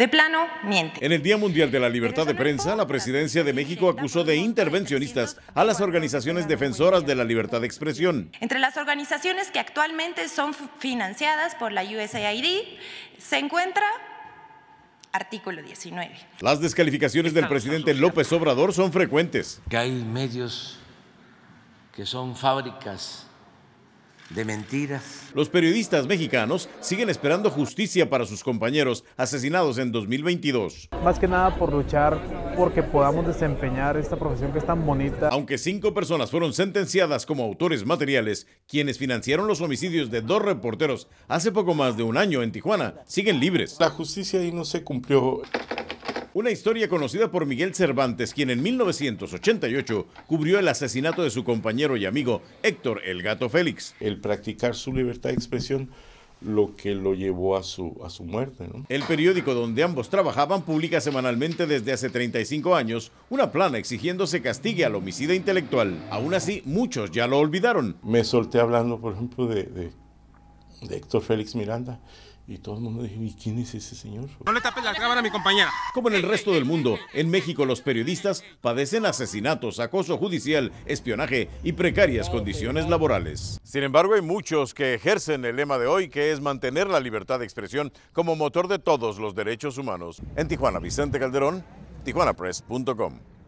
De plano, miente. En el Día Mundial de la Libertad de Prensa, la Presidencia de México acusó de intervencionistas a las organizaciones defensoras de la libertad de expresión. Entre las organizaciones que actualmente son financiadas por la USAID se encuentra artículo 19. Las descalificaciones del presidente López Obrador son frecuentes. Que hay medios que son fábricas de mentiras. Los periodistas mexicanos siguen esperando justicia para sus compañeros asesinados en 2022. Más que nada por luchar porque podamos desempeñar esta profesión que es tan bonita. Aunque cinco personas fueron sentenciadas como autores materiales, quienes financiaron los homicidios de dos reporteros hace poco más de un año en Tijuana siguen libres. La justicia ahí no se cumplió. Una historia conocida por Miguel Cervantes, quien en 1988 cubrió el asesinato de su compañero y amigo Héctor El Gato Félix. El practicar su libertad de expresión lo que lo llevó a su, a su muerte. El periódico donde ambos trabajaban publica semanalmente desde hace 35 años una plana exigiendo se castigue al homicida intelectual. Aún así, muchos ya lo olvidaron. Me solté hablando, por ejemplo, de de Héctor Félix Miranda. Y todo el mundo dijo, ¿y quién es ese señor? No le tapes la cámara a mi compañera. Como en el resto del mundo, en México los periodistas padecen asesinatos, acoso judicial, espionaje y precarias condiciones laborales. Sin embargo, hay muchos que ejercen el lema de hoy, que es mantener la libertad de expresión como motor de todos los derechos humanos. En Tijuana, Vicente Calderón, tijuanapress.com.